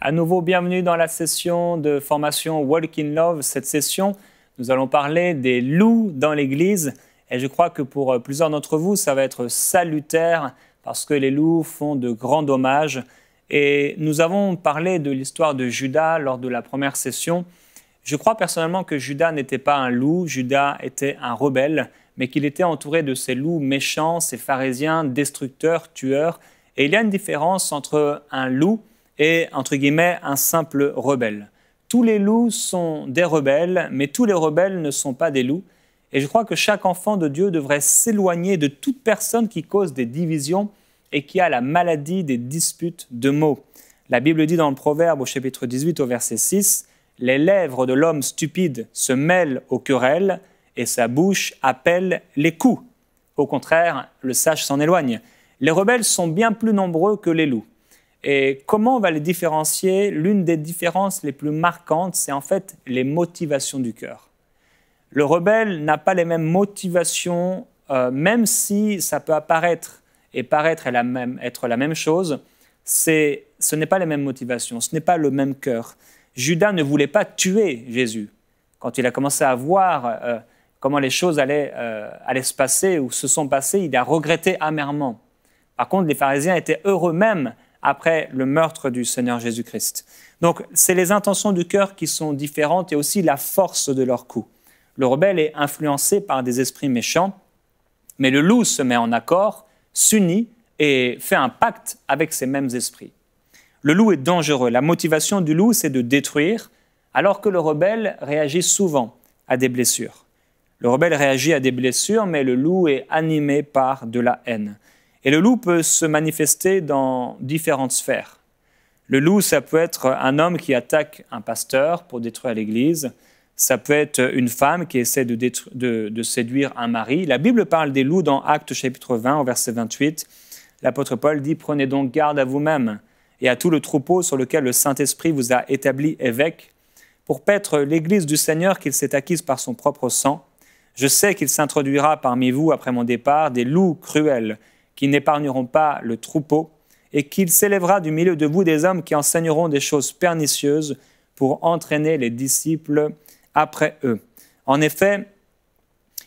À nouveau, bienvenue dans la session de formation Walk in Love. Cette session, nous allons parler des loups dans l'Église. Et je crois que pour euh, plusieurs d'entre vous, ça va être salutaire parce que les loups font de grands dommages. Et nous avons parlé de l'histoire de Judas lors de la première session. Je crois personnellement que Judas n'était pas un loup, Judas était un rebelle, mais qu'il était entouré de ces loups méchants, ces pharisiens, destructeurs, tueurs. Et il y a une différence entre un loup et entre guillemets, un simple rebelle. Tous les loups sont des rebelles, mais tous les rebelles ne sont pas des loups. Et je crois que chaque enfant de Dieu devrait s'éloigner de toute personne qui cause des divisions et qui a la maladie des disputes de mots. La Bible dit dans le Proverbe au chapitre 18 au verset 6, Les lèvres de l'homme stupide se mêlent aux querelles et sa bouche appelle les coups. Au contraire, le sage s'en éloigne. Les rebelles sont bien plus nombreux que les loups. Et comment on va les différencier L'une des différences les plus marquantes, c'est en fait les motivations du cœur. Le rebelle n'a pas les mêmes motivations, euh, même si ça peut apparaître et paraître être la même chose, ce n'est pas les mêmes motivations, ce n'est pas le même cœur. Judas ne voulait pas tuer Jésus. Quand il a commencé à voir euh, comment les choses euh, allaient, se passer ou se sont passées, il a regretté amèrement. Par contre, les pharisiens étaient heureux même après le meurtre du Seigneur Jésus-Christ. Donc c'est les intentions du cœur qui sont différentes et aussi la force de leur coup. Le rebelle est influencé par des esprits méchants, mais le loup se met en accord, s'unit et fait un pacte avec ces mêmes esprits. Le loup est dangereux. La motivation du loup, c'est de détruire, alors que le rebelle réagit souvent à des blessures. Le rebelle réagit à des blessures, mais le loup est animé par de la haine. Et le loup peut se manifester dans différentes sphères. Le loup, ça peut être un homme qui attaque un pasteur pour détruire l'Église, ça peut être une femme qui essaie de, séduire un mari. La Bible parle des loups dans Actes chapitre 20 au verset 28. L'apôtre Paul dit, Prenez donc garde à vous-même et à tout le troupeau sur lequel le Saint-Esprit vous a établi évêque, pour paître l'Église du Seigneur qu'il s'est acquise par son propre sang. Je sais qu'il s'introduira parmi vous après mon départ des loups cruels qui n'épargneront pas le troupeau, et qu'il s'élèvera du milieu de vous des hommes qui enseigneront des choses pernicieuses pour entraîner les disciples après eux. En effet,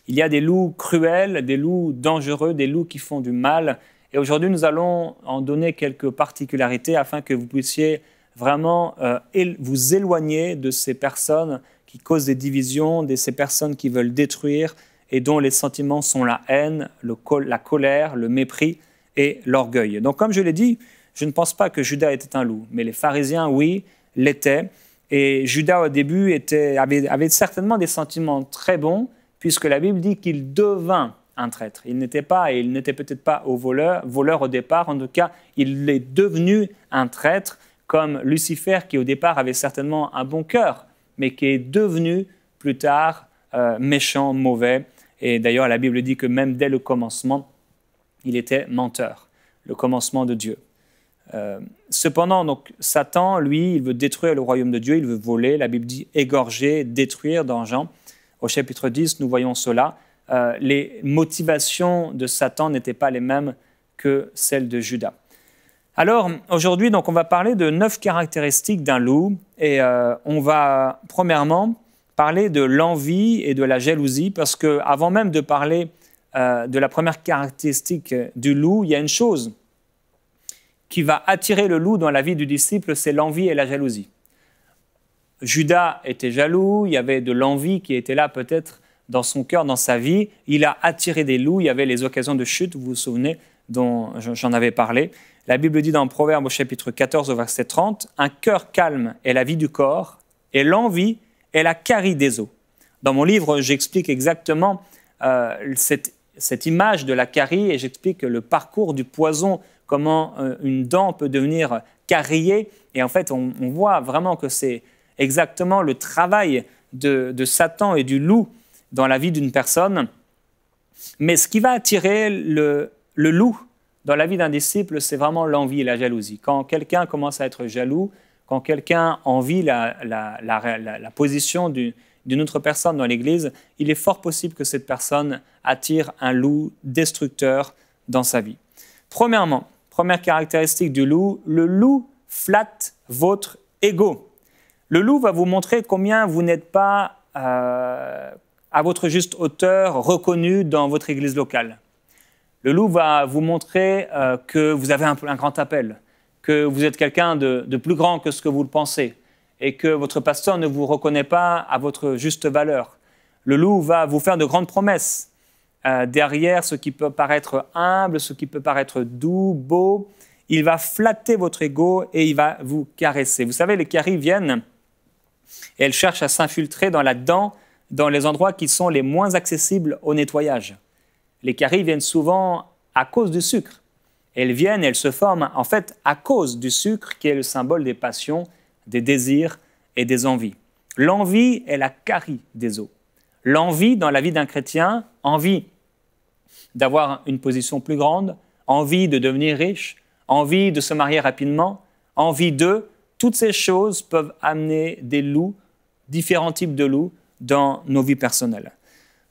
il y a des loups cruels, des loups dangereux, des loups qui font du mal. Et aujourd'hui, nous allons en donner quelques particularités afin que vous puissiez vraiment euh, vous éloigner de ces personnes qui causent des divisions, de ces personnes qui veulent détruire, et dont les sentiments sont la haine, la colère, le mépris et l'orgueil. Donc comme je l'ai dit, je ne pense pas que Judas était un loup, mais les pharisiens, oui, l'étaient. Et Judas, au début, était, avait, certainement des sentiments très bons, puisque la Bible dit qu'il devint un traître. Il n'était pas, et il n'était peut-être pas au voleur, voleur au départ, en tout cas, il est devenu un traître, comme Lucifer, qui au départ avait certainement un bon cœur, mais qui est devenu plus tard euh, méchant, mauvais. Et d'ailleurs, la Bible dit que même dès le commencement, il était menteur, le commencement de Dieu. Euh, cependant, donc, Satan, lui, il veut détruire le royaume de Dieu, il veut voler, la Bible dit égorger, détruire dans Jean. Au chapitre 10, nous voyons cela. Euh, les motivations de Satan n'étaient pas les mêmes que celles de Judas. Alors, aujourd'hui, donc, on va parler de neuf caractéristiques d'un loup et euh, on va, premièrement, parler de l'envie et de la jalousie, parce que avant même de parler euh, de la première caractéristique du loup, il y a une chose qui va attirer le loup dans la vie du disciple, c'est l'envie et la jalousie. Judas était jaloux, il y avait de l'envie qui était là peut-être dans son cœur, dans sa vie. Il a attiré des loups, il y avait les occasions de chute, vous vous souvenez, dont j'en avais parlé. La Bible dit dans Proverbe au chapitre 14 au verset 30, Un cœur calme est la vie du corps, et l'envie est la carie des os. Dans mon livre, j'explique exactement euh, cette, image de la carie et j'explique le parcours du poison, comment euh, une dent peut devenir cariée. Et en fait, on, voit vraiment que c'est exactement le travail de, Satan et du loup dans la vie d'une personne. Mais ce qui va attirer le loup dans la vie d'un disciple, c'est vraiment l'envie et la jalousie. Quand quelqu'un commence à être jaloux, quand quelqu'un envie la, la, position d'une autre personne dans l'Église, il est fort possible que cette personne attire un loup destructeur dans sa vie. Premièrement, première caractéristique du loup, le loup flatte votre ego. Le loup va vous montrer combien vous n'êtes pas euh, à votre juste hauteur reconnu dans votre Église locale. Le loup va vous montrer euh, que vous avez un grand appel, que vous êtes quelqu'un de, plus grand que ce que vous le pensez et que votre pasteur ne vous reconnaît pas à votre juste valeur. Le loup va vous faire de grandes promesses euh, derrière ce qui peut paraître humble, ce qui peut paraître doux, beau. Il va flatter votre ego et il va vous caresser. Vous savez, les caries viennent et elles cherchent à s'infiltrer dans la dent, dans les endroits qui sont les moins accessibles au nettoyage. Les caries viennent souvent à cause du sucre elles viennent, elles se forment en fait à cause du sucre qui est le symbole des passions, des désirs et des envies. L'envie est la carie des eaux. L'envie dans la vie d'un chrétien, envie d'avoir une position plus grande, envie de devenir riche, envie de se marier rapidement, envie de, toutes ces choses peuvent amener des loups, différents types de loups, dans nos vies personnelles.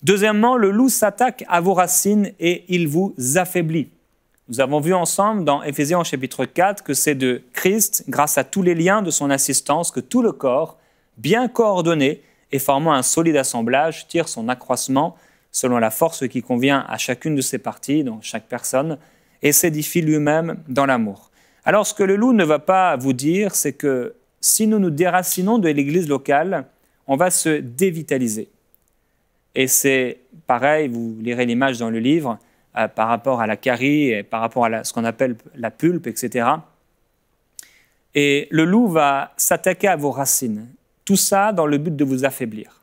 Deuxièmement, le loup s'attaque à vos racines et il vous affaiblit. Nous avons vu ensemble dans Éphésiens chapitre 4 que c'est de Christ, grâce à tous les liens de son assistance, que tout le corps, bien coordonné et formant un solide assemblage, tire son accroissement selon la force qui convient à chacune de ses parties, donc chaque personne, et s'édifie lui-même dans l'amour. Alors ce que le loup ne va pas vous dire, c'est que si nous nous déracinons de l'Église locale, on va se dévitaliser. Et c'est pareil, vous lirez l'image dans le livre, euh, par rapport à la carie, et par rapport à ce qu'on appelle la pulpe, etc. Et le loup va s'attaquer à vos racines. Tout ça dans le but de vous affaiblir.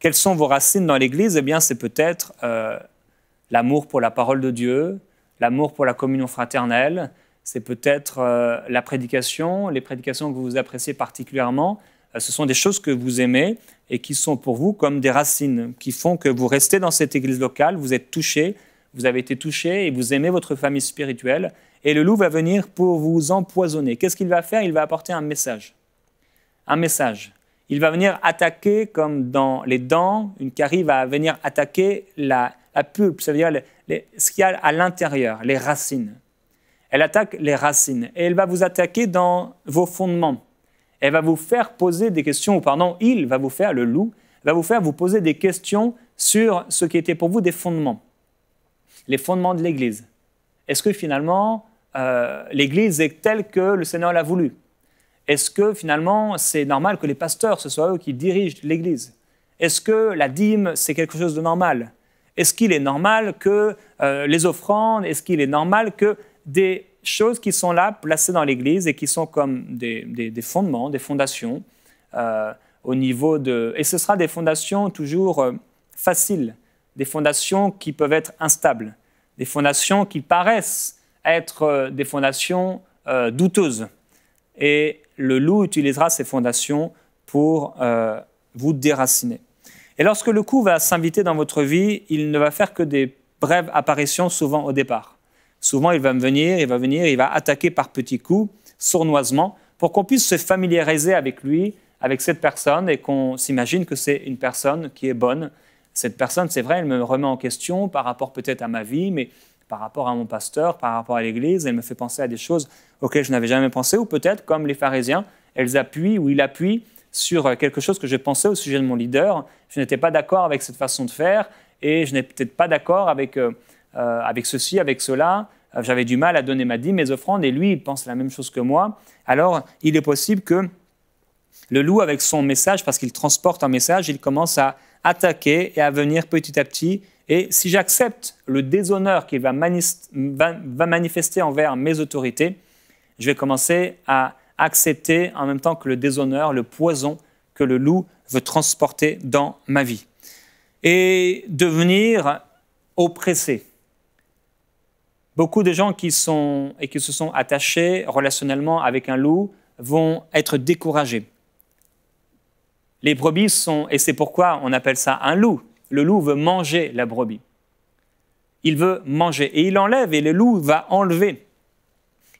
Quelles sont vos racines dans l'Église Eh bien, c'est peut-être euh, l'amour pour la parole de Dieu, l'amour pour la communion fraternelle, c'est peut-être euh, la prédication, les prédications que vous appréciez particulièrement. ce sont des choses que vous aimez et qui sont pour vous comme des racines, qui font que vous restez dans cette Église locale, vous êtes touché, vous avez été touché et vous aimez votre famille spirituelle, et le loup va venir pour vous empoisonner. Qu'est-ce qu'il va faire Il va apporter un message. Un message. Il va venir attaquer, comme dans les dents, une carie va venir attaquer la, la pulpe, c'est-à-dire les, ce qu'il y a à l'intérieur, les racines. Elle attaque les racines et elle va vous attaquer dans vos fondements. Elle va vous faire poser des questions, ou pardon, il va vous faire, le loup, va vous faire vous poser des questions sur ce qui était pour vous des fondements les fondements de l'Église. Est-ce que finalement euh, l'Église est telle que le Seigneur l'a voulu Est-ce que finalement c'est normal que les pasteurs, ce soient eux qui dirigent l'Église Est-ce que la dîme, c'est quelque chose de normal Est-ce qu'il est normal que euh, les offrandes, est-ce qu'il est normal que des choses qui sont là, placées dans l'Église et qui sont comme des, fondements, des fondations, euh, au niveau de... Et ce sera des fondations toujours faciles des fondations qui peuvent être instables, des fondations qui paraissent être euh, des fondations euh, douteuses. Et le loup utilisera ces fondations pour euh, vous déraciner. Et lorsque le coup va s'inviter dans votre vie, il ne va faire que des brèves apparitions, souvent au départ. Souvent, il va venir, il va venir, il va attaquer par petits coups, sournoisement, pour qu'on puisse se familiariser avec lui, avec cette personne, et qu'on s'imagine que c'est une personne qui est bonne, cette personne, c'est vrai, elle me remet en question par rapport peut-être à ma vie, mais par rapport à mon pasteur, par rapport à l'Église, elle me fait penser à des choses auxquelles je n'avais jamais pensé, ou peut-être, comme les pharisiens, elles appuient ou il appuie sur euh, quelque chose que je pensais au sujet de mon leader. Je n'étais pas d'accord avec cette façon de faire, et je n'étais peut-être pas d'accord avec, euh, euh, avec ceci, avec cela. J'avais du mal à donner ma dîme, mes offrandes, et lui, il pense la même chose que moi. Alors, il est possible que le loup, avec son message, parce qu'il transporte un message, il commence à attaquer et à venir petit à petit. Et si j'accepte le déshonneur qu'il va, manifester envers mes autorités, je vais commencer à accepter en même temps que le déshonneur, le poison que le loup veut transporter dans ma vie. Et devenir oppressé. Beaucoup de gens qui sont et qui se sont attachés relationnellement avec un loup vont être découragés. Les brebis sont, et c'est pourquoi on appelle ça un loup. Le loup veut manger la brebis. Il veut manger et il enlève et le loup va enlever.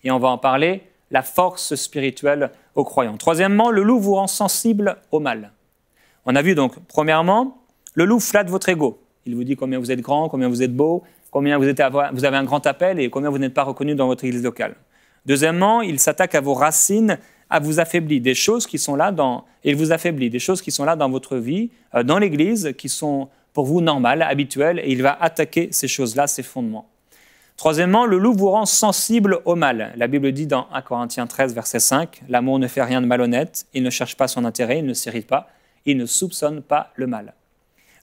Et on va en parler, la force spirituelle aux croyants. Troisièmement, le loup vous rend sensible au mal. On a vu donc, premièrement, le loup flatte votre ego. Il vous dit combien vous êtes grand, combien vous êtes beau, combien vous, avez un grand appel et combien vous n'êtes pas reconnu dans votre église locale. Deuxièmement, il s'attaque à vos racines vous affaiblir des choses qui sont là dans il vous affaiblit des choses qui sont là dans votre vie, euh, dans l'Église, qui sont pour vous normales, habituelles, et il va attaquer ces choses-là, ces fondements. Troisièmement, le loup vous rend sensible au mal. La Bible dit dans 1 Corinthiens 13, verset 5, L'amour ne fait rien de malhonnête, il ne cherche pas son intérêt, il ne s'irrite pas, il ne soupçonne pas le mal.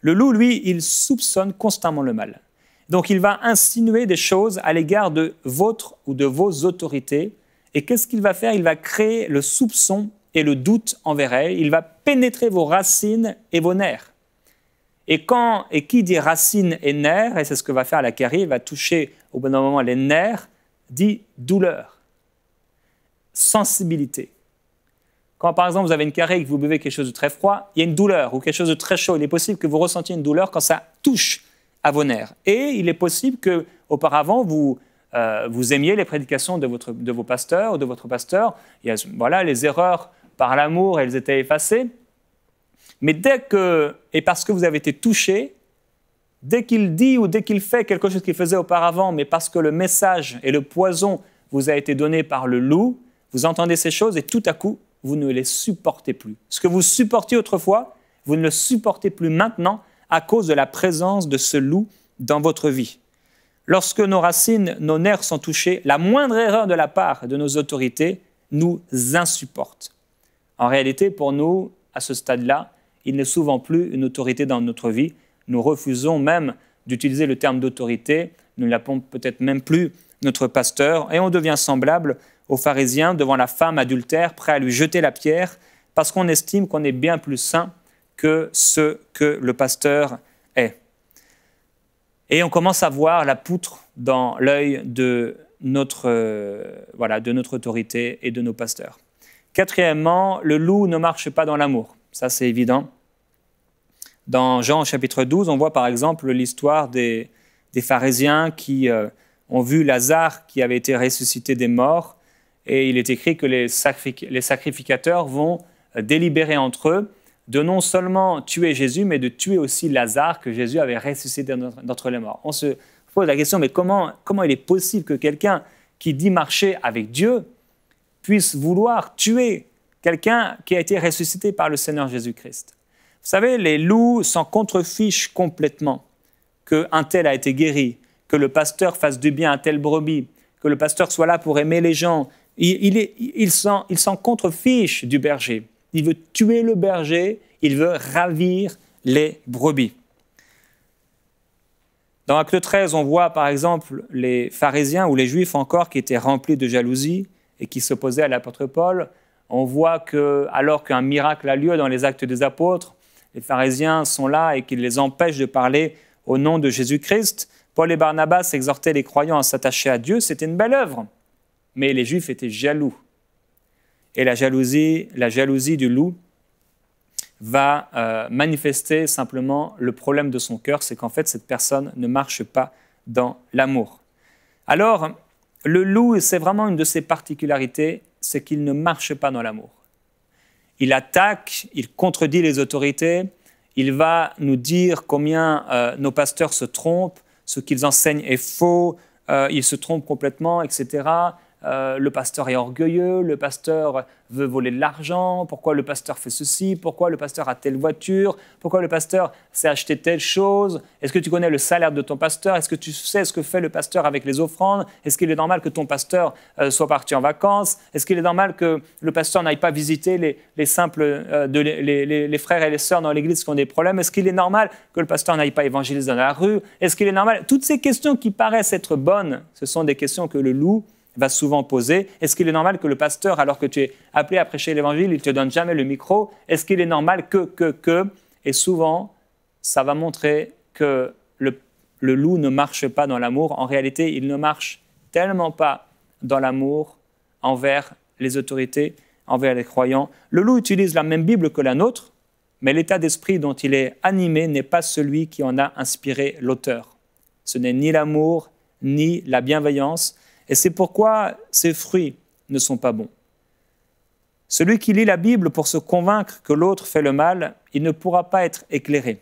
Le loup, lui, il soupçonne constamment le mal. Donc il va insinuer des choses à l'égard de votre ou de vos autorités, et qu'est-ce qu'il va faire Il va créer le soupçon et le doute envers elle. Il va pénétrer vos racines et vos nerfs. Et quand et qui dit racines et nerfs, et c'est ce que va faire la carie, il va toucher au bon moment les nerfs, dit douleur, sensibilité. Quand par exemple vous avez une carie et que vous buvez quelque chose de très froid, il y a une douleur ou quelque chose de très chaud. Il est possible que vous ressentiez une douleur quand ça touche à vos nerfs. Et il est possible que auparavant vous euh, vous aimiez les prédications de, vos pasteurs ou de votre pasteur. voilà, les erreurs par l'amour, elles étaient effacées. Mais dès que, et parce que vous avez été touché, dès qu'il dit ou dès qu'il fait quelque chose qu'il faisait auparavant, mais parce que le message et le poison vous a été donné par le loup, vous entendez ces choses et tout à coup, vous ne les supportez plus. Ce que vous supportiez autrefois, vous ne le supportez plus maintenant à cause de la présence de ce loup dans votre vie. Lorsque nos racines, nos nerfs sont touchés, la moindre erreur de la part de nos autorités nous insupporte. En réalité, pour nous, à ce stade-là, il n'est souvent plus une autorité dans notre vie. Nous refusons même d'utiliser le terme d'autorité. Nous l'appelons peut-être même plus notre pasteur. Et on devient semblable aux pharisiens devant la femme adultère, prêt à lui jeter la pierre, parce qu'on estime qu'on est bien plus saint que ce que le pasteur est. Et on commence à voir la poutre dans l'œil de notre, euh, voilà, de notre autorité et de nos pasteurs. Quatrièmement, le loup ne marche pas dans l'amour. Ça, c'est évident. Dans Jean chapitre 12, on voit par exemple l'histoire des, des pharisiens qui euh, ont vu Lazare qui avait été ressuscité des morts. Et il est écrit que les sacrificateurs vont euh, délibérer entre eux de non seulement tuer Jésus, mais de tuer aussi Lazare que Jésus avait ressuscité d'entre les morts. On se pose la question, mais comment, il est possible que quelqu'un qui dit marcher avec Dieu puisse vouloir tuer quelqu'un qui a été ressuscité par le Seigneur Jésus-Christ Vous savez, les loups s'en contrefichent complètement qu'un tel a été guéri, que le pasteur fasse du bien à tel brebis, que le pasteur soit là pour aimer les gens. Ils s'en contrefichent du berger il veut tuer le berger, il veut ravir les brebis. Dans Acte 13, on voit par exemple les pharisiens ou les juifs encore qui étaient remplis de jalousie et qui s'opposaient à l'apôtre Paul. On voit que, alors qu'un miracle a lieu dans les actes des apôtres, les pharisiens sont là et qu'ils les empêchent de parler au nom de Jésus-Christ. Paul et Barnabas exhortaient les croyants à s'attacher à Dieu, c'était une belle œuvre. Mais les juifs étaient jaloux et la jalousie, la jalousie du loup va euh, manifester simplement le problème de son cœur, c'est qu'en fait cette personne ne marche pas dans l'amour. Alors, le loup, c'est vraiment une de ses particularités, c'est qu'il ne marche pas dans l'amour. Il attaque, il contredit les autorités, il va nous dire combien euh, nos pasteurs se trompent, ce qu'ils enseignent est faux, euh, ils se trompent complètement, etc. Euh, le pasteur est orgueilleux, le pasteur veut voler de l'argent, pourquoi le pasteur fait ceci, pourquoi le pasteur a telle voiture, pourquoi le pasteur s'est acheté telle chose, est-ce que tu connais le salaire de ton pasteur, est-ce que tu sais ce que fait le pasteur avec les offrandes, est-ce qu'il est normal que ton pasteur euh, soit parti en vacances, est-ce qu'il est normal que le pasteur n'aille pas visiter les, simples, euh, les, les, frères et les sœurs dans l'église qui ont des problèmes, est-ce qu'il est normal que le pasteur n'aille pas évangéliser dans la rue, est-ce qu'il est normal, toutes ces questions qui paraissent être bonnes, ce sont des questions que le loup va souvent poser. Est-ce qu'il est normal que le pasteur, alors que tu es appelé à prêcher l'évangile, il ne te donne jamais le micro Est-ce qu'il est normal que, que, que Et souvent, ça va montrer que le loup ne marche pas dans l'amour. En réalité, il ne marche tellement pas dans l'amour envers les autorités, envers les croyants. Le loup utilise la même Bible que la nôtre, mais l'état d'esprit dont il est animé n'est pas celui qui en a inspiré l'auteur. Ce n'est ni l'amour, ni la bienveillance, et c'est pourquoi ses fruits ne sont pas bons. Celui qui lit la Bible pour se convaincre que l'autre fait le mal, il ne pourra pas être éclairé.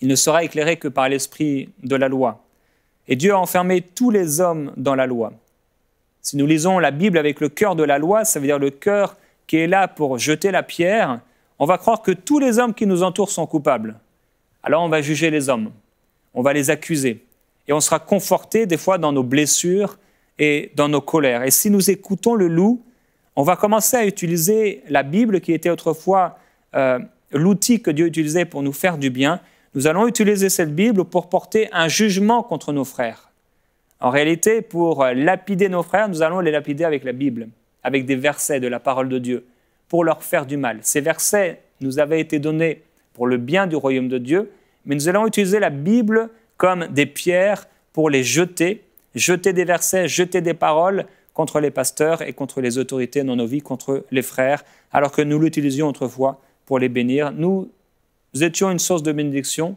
Il ne sera éclairé que par l'esprit de la loi. Et Dieu a enfermé tous les hommes dans la loi. Si nous lisons la Bible avec le cœur de la loi, ça veut dire le cœur qui est là pour jeter la pierre, on va croire que tous les hommes qui nous entourent sont coupables. Alors on va juger les hommes, on va les accuser et on sera conforté des fois dans nos blessures et dans nos colères. Et si nous écoutons le loup, on va commencer à utiliser la Bible qui était autrefois euh, l'outil que Dieu utilisait pour nous faire du bien. Nous allons utiliser cette Bible pour porter un jugement contre nos frères. En réalité, pour euh, lapider nos frères, nous allons les lapider avec la Bible, avec des versets de la parole de Dieu, pour leur faire du mal. Ces versets nous avaient été donnés pour le bien du royaume de Dieu, mais nous allons utiliser la Bible comme des pierres pour les jeter, jeter des versets, jeter des paroles contre les pasteurs et contre les autorités dans nos vies, contre les frères, alors que nous l'utilisions autrefois pour les bénir. Nous étions une source de bénédiction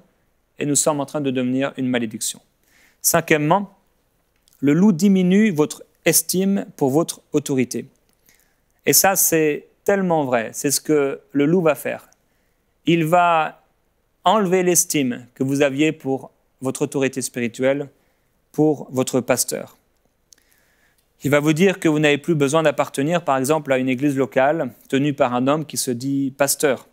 et nous sommes en train de devenir une malédiction. Cinquièmement, le loup diminue votre estime pour votre autorité. Et ça, c'est tellement vrai. C'est ce que le loup va faire. Il va enlever l'estime que vous aviez pour votre autorité spirituelle pour votre pasteur. Il va vous dire que vous n'avez plus besoin d'appartenir, par exemple, à une église locale tenue par un homme qui se dit pasteur.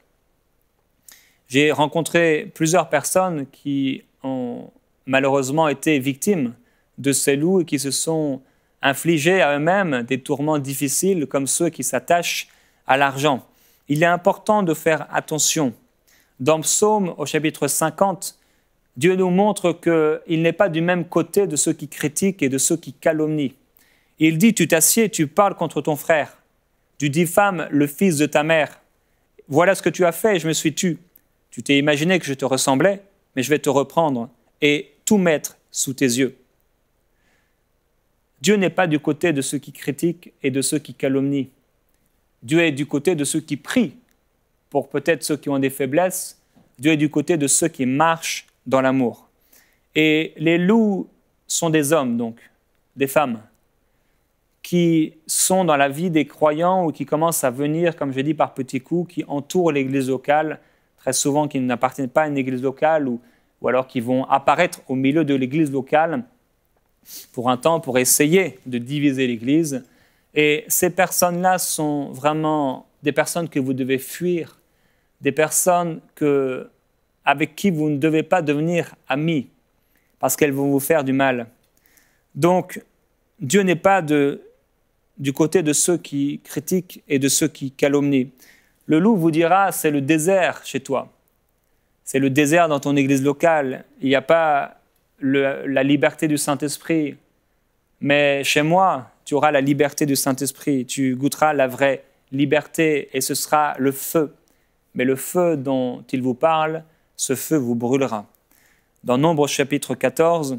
J'ai rencontré plusieurs personnes qui ont malheureusement été victimes de ces loups et qui se sont infligées à eux-mêmes des tourments difficiles comme ceux qui s'attachent à l'argent. Il est important de faire attention. Dans Psaume au chapitre 50, Dieu nous montre qu'il n'est pas du même côté de ceux qui critiquent et de ceux qui calomnient. Il dit, tu t'assieds, tu parles contre ton frère, tu diffames le fils de ta mère. Voilà ce que tu as fait, je me suis tu. Tu t'es imaginé que je te ressemblais, mais je vais te reprendre et tout mettre sous tes yeux. Dieu n'est pas du côté de ceux qui critiquent et de ceux qui calomnient. Dieu est du côté de ceux qui prient pour peut-être ceux qui ont des faiblesses. Dieu est du côté de ceux qui marchent dans l'amour. Et les loups sont des hommes, donc, des femmes, qui sont dans la vie des croyants ou qui commencent à venir, comme je dit par petits coups, qui entourent l'église locale, très souvent qui n'appartiennent pas à une église locale ou, ou alors qui vont apparaître au milieu de l'église locale pour un temps pour essayer de diviser l'église. Et ces personnes-là sont vraiment des personnes que vous devez fuir, des personnes que avec qui vous ne devez pas devenir amis, parce qu'elles vont vous faire du mal. Donc, Dieu n'est pas de, du côté de ceux qui critiquent et de ceux qui calomnient. Le loup vous dira, c'est le désert chez toi, c'est le désert dans ton église locale, il n'y a pas la liberté du Saint-Esprit, mais chez moi, tu auras la liberté du Saint-Esprit, tu goûteras la vraie liberté et ce sera le feu. Mais le feu dont il vous parle, ce feu vous brûlera. Dans Nombre chapitre 14,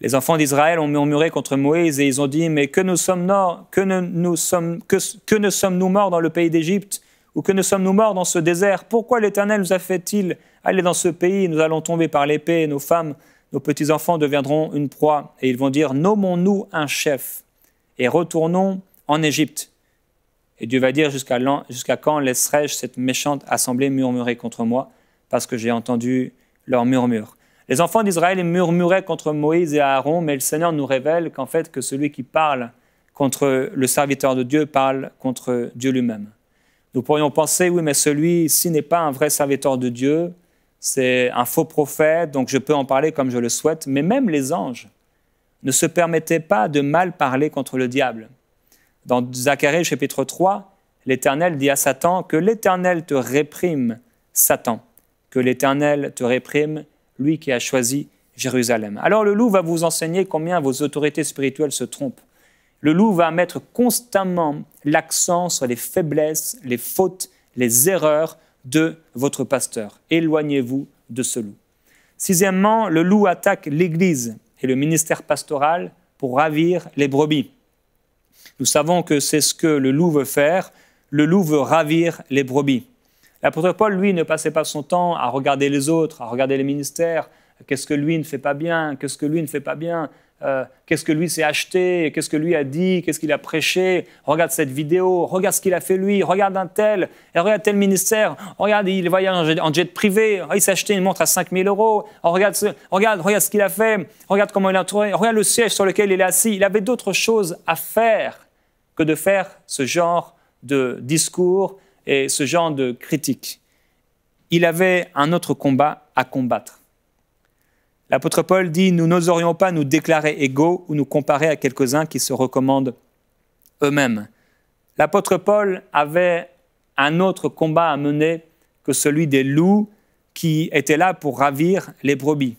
les enfants d'Israël ont murmuré contre Moïse et ils ont dit Mais que, nous sommes sommes, ne sommes-nous morts dans le pays d'Égypte Ou que ne sommes-nous morts dans ce désert Pourquoi l'Éternel nous a fait-il aller dans ce pays Nous allons tomber par l'épée, nos femmes, nos petits-enfants deviendront une proie. Et ils vont dire Nommons-nous un chef et retournons en Égypte. Et Dieu va dire, jusqu'à quand laisserai-je cette méchante assemblée murmurer contre moi, parce que j'ai entendu leur murmure. Les enfants d'Israël murmuraient contre Moïse et Aaron, mais le Seigneur nous révèle qu'en fait, que celui qui parle contre le serviteur de Dieu parle contre Dieu lui-même. Nous pourrions penser, oui, mais celui-ci n'est pas un vrai serviteur de Dieu, c'est un faux prophète, donc je peux en parler comme je le souhaite, mais même les anges ne se permettaient pas de mal parler contre le diable. Dans Zacharie chapitre 3, l'Éternel dit à Satan, Que l'Éternel te réprime, Satan, que l'Éternel te réprime, lui qui a choisi Jérusalem. Alors le loup va vous enseigner combien vos autorités spirituelles se trompent. Le loup va mettre constamment l'accent sur les faiblesses, les fautes, les erreurs de votre pasteur. Éloignez-vous de ce loup. Sixièmement, le loup attaque l'Église et le ministère pastoral pour ravir les brebis. Nous savons que c'est ce que le loup veut faire. Le loup veut ravir les brebis. L'apôtre Paul, lui, ne passait pas son temps à regarder les autres, à regarder les ministères. Qu'est-ce que lui ne fait pas bien Qu'est-ce que lui ne fait pas bien euh, Qu'est-ce que lui s'est acheté Qu'est-ce que lui a dit Qu'est-ce qu'il a prêché Regarde cette vidéo. Regarde ce qu'il a fait lui. Regarde un tel. Et regarde tel ministère. Regarde, il voyage en jet privé. Il s'est acheté une montre à 5000 euros. Oh, regarde ce, regarde, regarde ce qu'il a fait. Regarde comment il a trouvé. Regarde le siège sur lequel il est assis. Il avait d'autres choses à faire que de faire ce genre de discours et ce genre de critique. Il avait un autre combat à combattre. L'apôtre Paul dit Nous n'oserions pas nous déclarer égaux ou nous comparer à quelques-uns qui se recommandent eux-mêmes. L'apôtre Paul avait un autre combat à mener que celui des loups qui étaient là pour ravir les brebis.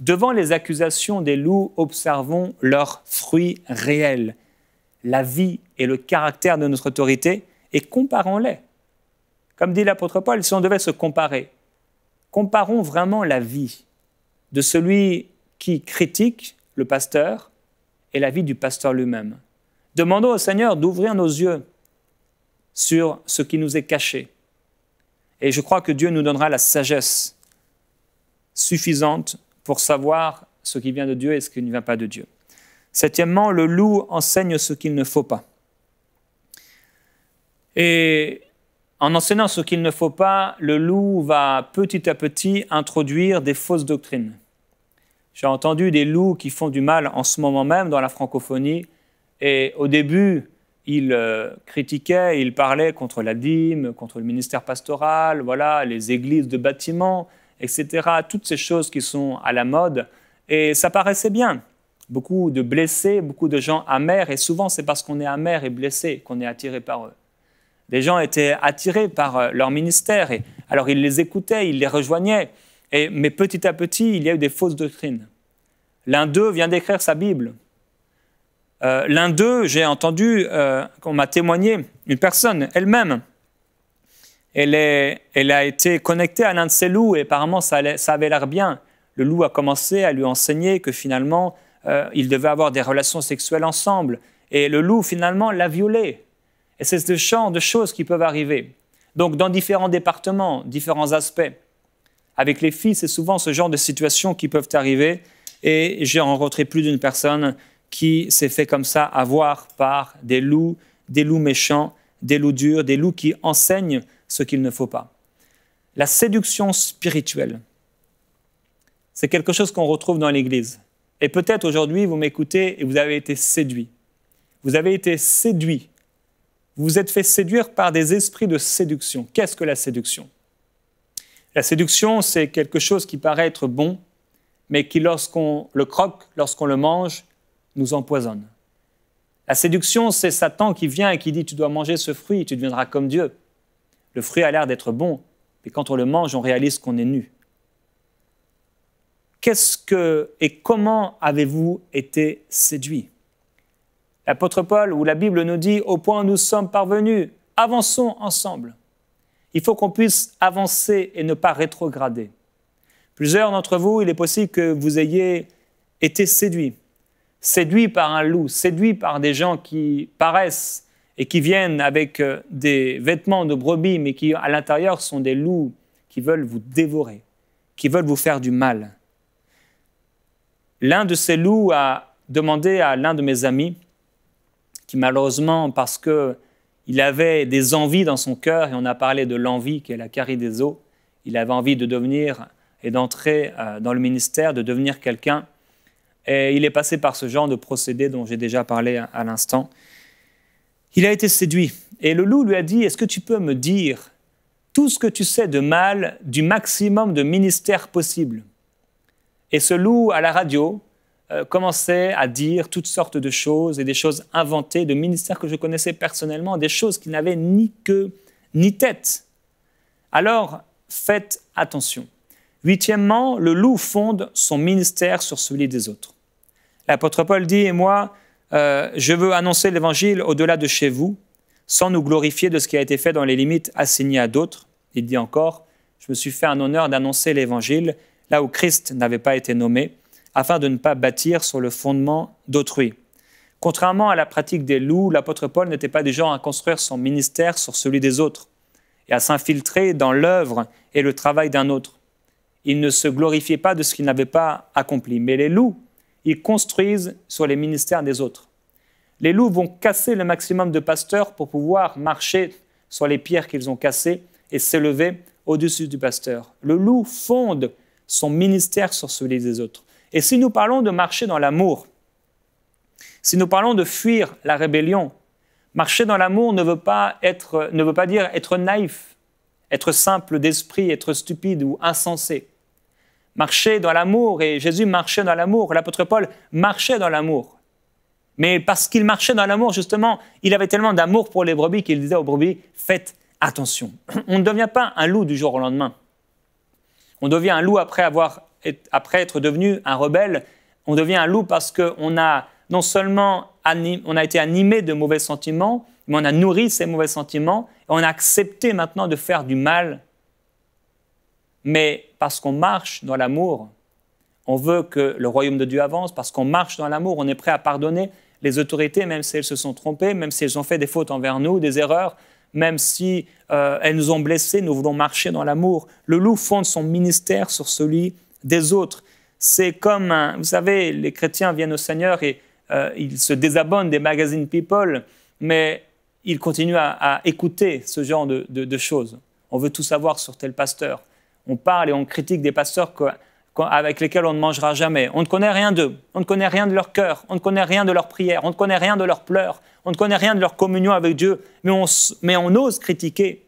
Devant les accusations des loups, observons leurs fruits réels, la vie et le caractère de notre autorité et comparons-les. Comme dit l'apôtre Paul, si on devait se comparer, comparons vraiment la vie de celui qui critique le pasteur et la vie du pasteur lui-même. Demandons au Seigneur d'ouvrir nos yeux sur ce qui nous est caché. Et je crois que Dieu nous donnera la sagesse suffisante pour savoir ce qui vient de Dieu et ce qui ne vient pas de Dieu. Septièmement, le loup enseigne ce qu'il ne faut pas. Et en enseignant ce qu'il ne faut pas, le loup va petit à petit introduire des fausses doctrines. J'ai entendu des loups qui font du mal en ce moment même dans la francophonie, et au début, ils euh, critiquaient, ils parlaient contre la dîme, contre le ministère pastoral, voilà, les églises de bâtiments, etc., toutes ces choses qui sont à la mode, et ça paraissait bien beaucoup de blessés, beaucoup de gens amers, et souvent c'est parce qu'on est amer et blessé qu'on est attiré par eux. Des gens étaient attirés par euh, leur ministère, et alors ils les écoutaient, ils les rejoignaient, et, mais petit à petit, il y a eu des fausses doctrines. L'un d'eux vient d'écrire sa Bible. Euh, l'un d'eux, j'ai entendu on euh, qu'on m'a témoigné, une personne elle-même, elle, est, elle a été connectée à l'un de ses loups et apparemment ça avait l'air bien. Le loup a commencé à lui enseigner que finalement euh, ils devaient avoir des relations sexuelles ensemble. Et le loup, finalement, l'a violé. Et c'est ce genre de choses qui peuvent arriver. Donc, dans différents départements, différents aspects. Avec les filles, c'est souvent ce genre de situations qui peuvent arriver. Et j'ai rencontré plus d'une personne qui s'est fait comme ça avoir par des loups, des loups méchants, des loups durs, des loups qui enseignent ce qu'il ne faut pas. La séduction spirituelle, c'est quelque chose qu'on retrouve dans l'Église. Et peut-être aujourd'hui, vous m'écoutez et vous avez été séduit. Vous avez été séduit. Vous vous êtes fait séduire par des esprits de séduction. Qu'est-ce que la séduction La séduction, c'est quelque chose qui paraît être bon, mais qui, lorsqu'on le croque, lorsqu'on le mange, nous empoisonne. La séduction, c'est Satan qui vient et qui dit Tu dois manger ce fruit, tu deviendras comme Dieu. Le fruit a l'air d'être bon, mais quand on le mange, on réalise qu'on est nu. Qu'est-ce que et comment avez-vous été séduit L'apôtre Paul ou la Bible nous dit au point où nous sommes parvenus, avançons ensemble. Il faut qu'on puisse avancer et ne pas rétrograder. Plusieurs d'entre vous, il est possible que vous ayez été séduits, séduits par un loup, séduits par des gens qui paraissent et qui viennent avec euh, des vêtements de brebis, mais qui à l'intérieur sont des loups qui veulent vous dévorer, qui veulent vous faire du mal l'un de ces loups a demandé à l'un de mes amis, qui malheureusement, parce que il avait des envies dans son cœur, et on a parlé de l'envie qui est la carie des os, il avait envie de devenir et d'entrer euh, dans le ministère, de devenir quelqu'un. Et il est passé par ce genre de procédé dont j'ai déjà parlé à l'instant. Il a été séduit. Et le loup lui a dit, est-ce que tu peux me dire tout ce que tu sais de mal du maximum de ministères possible et ce loup à la radio euh, commençait à dire toutes sortes de choses et des choses inventées de ministères que je connaissais personnellement, des choses qui n'avaient ni queue ni tête. Alors, faites attention. Huitièmement, le loup fonde son ministère sur celui des autres. L'apôtre Paul dit, et moi, euh, je veux annoncer l'Évangile au-delà de chez vous, sans nous glorifier de ce qui a été fait dans les limites assignées à d'autres. Il dit encore, je me suis fait un honneur d'annoncer l'Évangile là où Christ n'avait pas été nommé, afin de ne pas bâtir sur le fondement d'autrui. Contrairement à la pratique des loups, l'apôtre Paul n'était pas du genre à construire son ministère sur celui des autres et à s'infiltrer dans l'œuvre et le travail d'un autre. Il ne se glorifiait pas de ce qu'il n'avait pas accompli, mais les loups, ils construisent sur les ministères des autres. Les loups vont casser le maximum de pasteurs pour pouvoir marcher sur les pierres qu'ils ont cassées et s'élever au-dessus du pasteur. Le loup fonde son ministère sur celui des autres. Et si nous parlons de marcher dans l'amour, si nous parlons de fuir la rébellion, marcher dans l'amour ne, veut pas ne veut pas dire être naïf, être simple d'esprit, être stupide ou insensé. Marcher dans l'amour, et Jésus marchait dans l'amour, l'apôtre Paul marchait dans l'amour. Mais parce qu'il marchait dans l'amour, justement, il avait tellement d'amour pour les brebis qu'il disait aux brebis, faites attention. On ne devient pas un loup du jour au lendemain. On devient un loup après, avoir, après être devenu un rebelle. On devient un loup parce qu'on a non seulement on a été animé de mauvais sentiments, mais on a nourri ces mauvais sentiments et on a accepté maintenant de faire du mal. Mais parce qu'on marche dans l'amour, on veut que le royaume de Dieu avance, parce qu'on marche dans l'amour, on est prêt à pardonner les autorités, même si elles se sont trompées, même si elles ont fait des fautes envers nous, des erreurs, même si euh, elles nous ont blessés, nous voulons marcher dans l'amour. Le loup fonde son ministère sur celui des autres. C'est comme, vous savez, les chrétiens viennent au Seigneur et euh, ils se désabonnent des magazines People, mais ils continuent à, écouter ce genre de, de, choses. On veut tout savoir sur tel pasteur. On parle et on critique des pasteurs avec lesquels on ne mangera jamais. On ne connaît rien d'eux, on ne connaît rien de leur cœur, on ne connaît rien de leur prière, on ne connaît rien de leurs pleurs, on ne connaît rien de leur communion avec Dieu, mais on, mais on ose critiquer.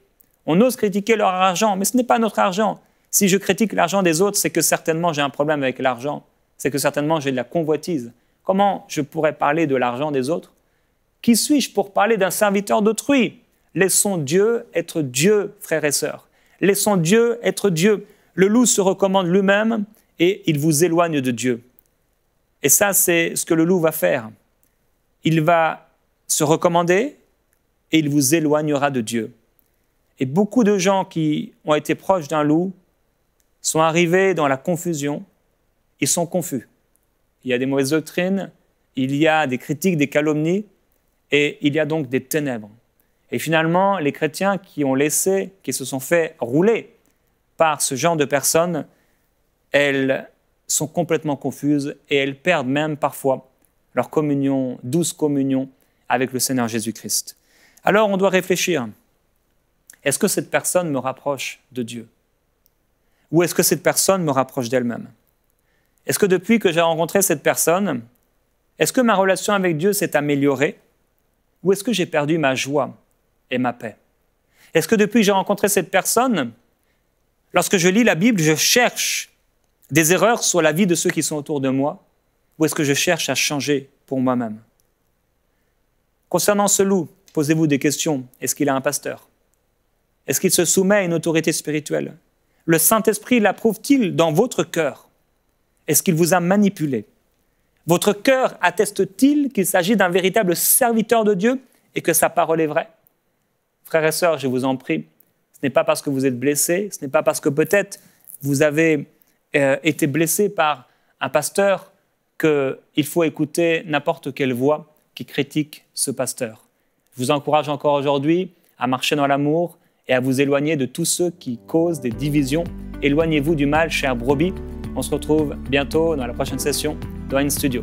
On ose critiquer leur argent, mais ce n'est pas notre argent. Si je critique l'argent des autres, c'est que certainement j'ai un problème avec l'argent, c'est que certainement j'ai de la convoitise. Comment je pourrais parler de l'argent des autres Qui suis-je pour parler d'un serviteur d'autrui Laissons Dieu être Dieu, frères et sœurs. Laissons Dieu être Dieu. Le loup se recommande lui-même, et il vous éloigne de Dieu. Et ça, c'est ce que le loup va faire. Il va se recommander et il vous éloignera de Dieu. Et beaucoup de gens qui ont été proches d'un loup sont arrivés dans la confusion, ils sont confus. Il y a des mauvaises doctrines, il y a des critiques, des calomnies, et il y a donc des ténèbres. Et finalement, les chrétiens qui ont laissé, qui se sont fait rouler par ce genre de personnes, elles sont complètement confuses et elles perdent même parfois leur communion, douce communion avec le Seigneur Jésus-Christ. Alors on doit réfléchir. Est-ce que cette personne me rapproche de Dieu Ou est-ce que cette personne me rapproche d'elle-même Est-ce que depuis que j'ai rencontré cette personne, est-ce que ma relation avec Dieu s'est améliorée Ou est-ce que j'ai perdu ma joie et ma paix Est-ce que depuis que j'ai rencontré cette personne, lorsque je lis la Bible, je cherche des erreurs sur la vie de ceux qui sont autour de moi ou est-ce que je cherche à changer pour moi-même Concernant ce loup, posez-vous des questions. Est-ce qu'il a un pasteur Est-ce qu'il se soumet à une autorité spirituelle Le Saint-Esprit l'approuve-t-il dans votre cœur Est-ce qu'il vous a manipulé Votre cœur atteste-t-il qu'il s'agit d'un véritable serviteur de Dieu et que sa parole est vraie Frères et sœurs, je vous en prie, ce n'est pas parce que vous êtes blessés, ce n'est pas parce que peut-être vous avez euh, était été blessé par un pasteur qu'il faut écouter n'importe quelle voix qui critique ce pasteur. Je vous encourage encore aujourd'hui à marcher dans l'amour et à vous éloigner de tous ceux qui causent des divisions. Éloignez-vous du mal, cher brebis. On se retrouve bientôt dans la prochaine session de Wine Studio.